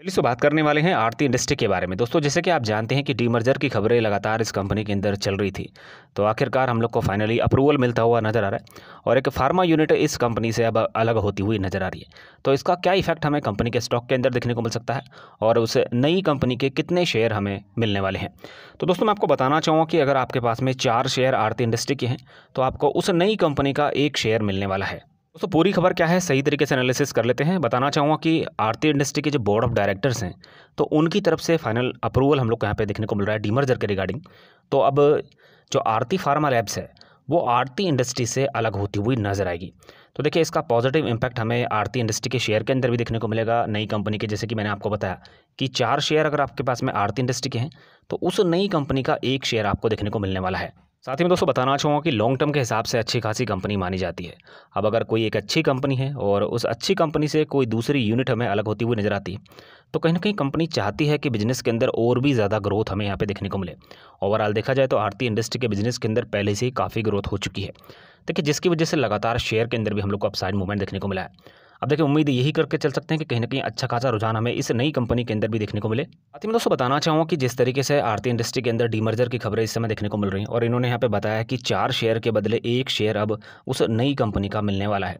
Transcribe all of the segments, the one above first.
चलिए सो बात करने वाले हैं आरती इंडस्ट्री के बारे में दोस्तों जैसे कि आप जानते हैं कि डीमर्जर की खबरें लगातार इस कंपनी के अंदर चल रही थी तो आखिरकार हम लोग को फाइनली अप्रूवल मिलता हुआ नज़र आ रहा है और एक फार्मा यूनिट इस कंपनी से अब अलग होती हुई नज़र आ रही है तो इसका क्या इफेक्ट हमें कंपनी के स्टॉक के अंदर देखने को मिल सकता है और उस नई कंपनी के कितने शेयर हमें मिलने वाले हैं तो दोस्तों मैं आपको बताना चाहूँगा कि अगर आपके पास में चार शेयर आरती इंडस्ट्री के हैं तो आपको उस नई कंपनी का एक शेयर मिलने वाला है दोस्तों पूरी खबर क्या है सही तरीके से एनालिसिस कर लेते हैं बताना चाहूँगा कि आरती इंडस्ट्री के जो बोर्ड ऑफ डायरेक्टर्स हैं तो उनकी तरफ से फाइनल अप्रूवल हम लोग को यहाँ पे देखने को मिल रहा है डीमर्जर के रिगार्डिंग तो अब जो आरती फार्मा लैब्स है वो आरती इंडस्ट्री से अलग होती हुई नजर आएगी तो देखिए इसका पॉजिटिव इम्पैक्ट हमें आरती इंडस्ट्री के शेयर के अंदर भी देखने को मिलेगा नई कंपनी के जैसे कि मैंने आपको बताया कि चार शेयर अगर आपके पास में आरती इंडस्ट्री के हैं तो उस नई कंपनी का एक शेयर आपको देखने को मिलने वाला है साथ ही में दोस्तों बताना चाहूँगा कि लॉन्ग टर्म के हिसाब से अच्छी खासी कंपनी मानी जाती है अब अगर कोई एक अच्छी कंपनी है और उस अच्छी कंपनी से कोई दूसरी यूनिट हमें अलग होती हुई नज़र आती है तो कहीं ना कहीं कंपनी चाहती है कि बिज़नेस के अंदर और भी ज़्यादा ग्रोथ हमें यहाँ पे देखने को मिले ओवरऑल देखा जाए तो आरती इंडस्ट्री के बिज़नेस के अंदर पहले से ही काफ़ी ग्रोथ हो चुकी है देखिए जिसकी वजह से लगातार शेयर के अंदर भी हम लोग को अपसाइड मूवमेंट देखने को मिला है अब देखिए उम्मीद यही करके चल सकते हैं कि कहीं ना कहीं अच्छा खासा रुझान हमें इस नई कंपनी के अंदर भी देखने को मिले साथ ही मैं दोस्तों बताना चाहूँगा कि जिस तरीके से आरती इंडस्ट्री के अंदर डीमर्जर की खबरें इस समय देखने को मिल रही हैं और इन्होंने यहाँ पे बताया कि चार शेयर के बदले एक शेयर अब उस नई कंपनी का मिलने वाला है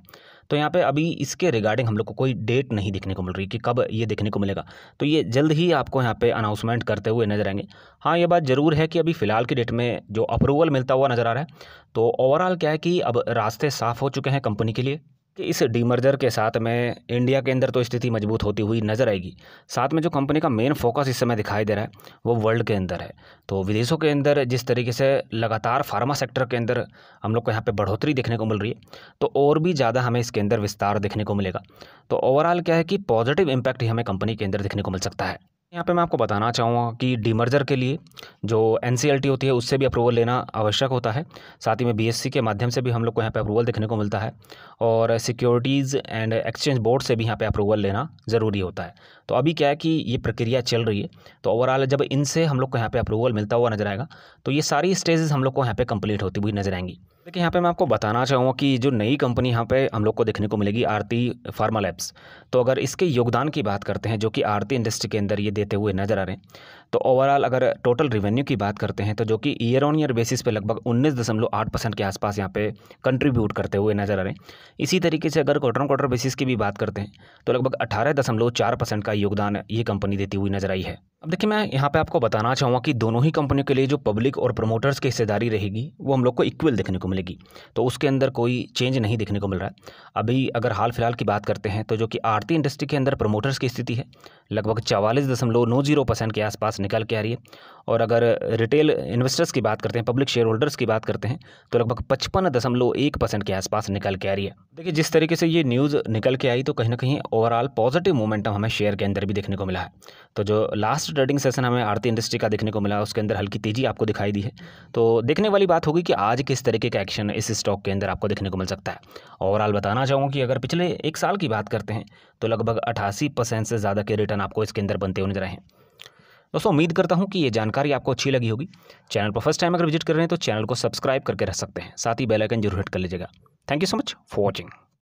तो यहाँ पे अभी इसके रिगार्डिंग हम लोग को कोई डेट नहीं देखने को मिल रही कि कब ये देखने को मिलेगा तो ये जल्द ही आपको यहाँ पे अनाउंसमेंट करते हुए नजर आएंगे हाँ ये बात ज़रूर है कि अभी फ़िलहाल की डेट में जो अप्रूवल मिलता हुआ नज़र आ रहा है तो ओवरऑल क्या है कि अब रास्ते साफ़ हो चुके हैं कंपनी के लिए कि इस डीमर्जर के साथ में इंडिया के अंदर तो स्थिति मजबूत होती हुई नज़र आएगी साथ में जो कंपनी का मेन फोकस इस समय दिखाई दे रहा है वो वर्ल्ड के अंदर है तो विदेशों के अंदर जिस तरीके से लगातार फार्मा सेक्टर के अंदर हम लोग को यहाँ पे बढ़ोतरी देखने को मिल रही है तो और भी ज़्यादा हमें इसके अंदर विस्तार देखने को मिलेगा तो ओवरऑल क्या है कि पॉजिटिव इम्पैक्ट ही हमें कंपनी के अंदर देखने को मिल सकता है यहाँ पे मैं आपको बताना चाहूँगा कि डीमर्जर के लिए जो एन होती है उससे भी अप्रूवल लेना आवश्यक होता है साथ ही में बीएससी e के माध्यम से भी हम लोग को यहाँ पे अप्रूवल देखने को मिलता है और सिक्योरिटीज़ एंड एक्सचेंज बोर्ड से भी यहाँ पे अप्रूवल लेना ज़रूरी होता है तो अभी क्या है कि ये प्रक्रिया चल रही है तो ओवरऑल जब इनसे हम लोग को यहाँ पर अप्रूवल मिलता हुआ नजर आएगा तो ये सारी स्टेजेस हम लोग को यहाँ पर कंप्लीट होती हुई नजर आएंगी देखिए यहाँ पे मैं आपको बताना चाहूँगा कि जो नई कंपनी यहाँ पे हम लोग को देखने को मिलेगी आरती फार्मा लैब्स तो अगर इसके योगदान की बात करते हैं जो कि आरती इंडस्ट्री के अंदर ये देते हुए नज़र आ रहे हैं तो ओवरऑल अगर टोटल रेवेन्यू की बात करते हैं तो जो कि ईयर ऑन ईयर बेसिस पे लगभग उन्नीस दशमलव आठ परसेंट के आसपास यहाँ पे कंट्रीब्यूट करते हुए नजर आ रहे हैं इसी तरीके से अगर क्वार्टर ऑन क्वार्टर बेसिस की भी बात करते हैं तो लगभग अठारह दशमलव चार परसेंट का योगदान ये कंपनी देती हुई नजर आई है अब देखिए मैं यहाँ पर आपको बताना चाहूँगा कि दोनों ही कंपनियों के लिए जो पब्लिक और प्रमोटर्स की हिस्सेदारी रहेगी वो हम लोग को इक्वल देखने को मिलेगी तो उसके अंदर कोई चेंज नहीं देखने को मिल रहा है अभी अगर हाल फिलहाल की बात करते हैं तो जो कि आरती इंडस्ट्री के अंदर प्रमोटर्स की स्थिति है लगभग चवालीस दशमलव नौ जीरो परसेंट के आसपास निकल के आ रही है और अगर रिटेल इन्वेस्टर्स की बात करते हैं पब्लिक शेयर होल्डर्स की बात करते हैं तो लगभग पचपन दशमलव एक परसेंट के आसपास निकल के आ रही है देखिए जिस तरीके से ये न्यूज़ निकल के आई तो कहीं ना कहीं ओवरऑल पॉजिटिव मोमेंटम हमें शेयर के अंदर भी देखने को मिला है तो जो लास्ट ट्रेडिंग सेशन हमें आरती इंडस्ट्री का देखने को मिला उसके अंदर हल्की तेज़ी आपको दिखाई दी है तो देखने वाली बात होगी कि आज किस तरीके का एक्शन इस स्टॉक के अंदर आपको देखने को मिल सकता है ओवरऑल बताना चाहूँगा कि अगर पिछले एक साल की बात करते हैं तो लगभग अठासी से ज़्यादा के रिटर्न बटन आपको इसके अंदर बनते हुए नजर आए दोस्तों उम्मीद करता हूं कि ये जानकारी आपको अच्छी लगी होगी चैनल पर फर्स्ट टाइम अगर विजिट कर रहे हैं तो चैनल को सब्सक्राइब करके रख सकते हैं साथ ही बेलाइकन जरूर हिट कर लीजिएगा thank you so much for watching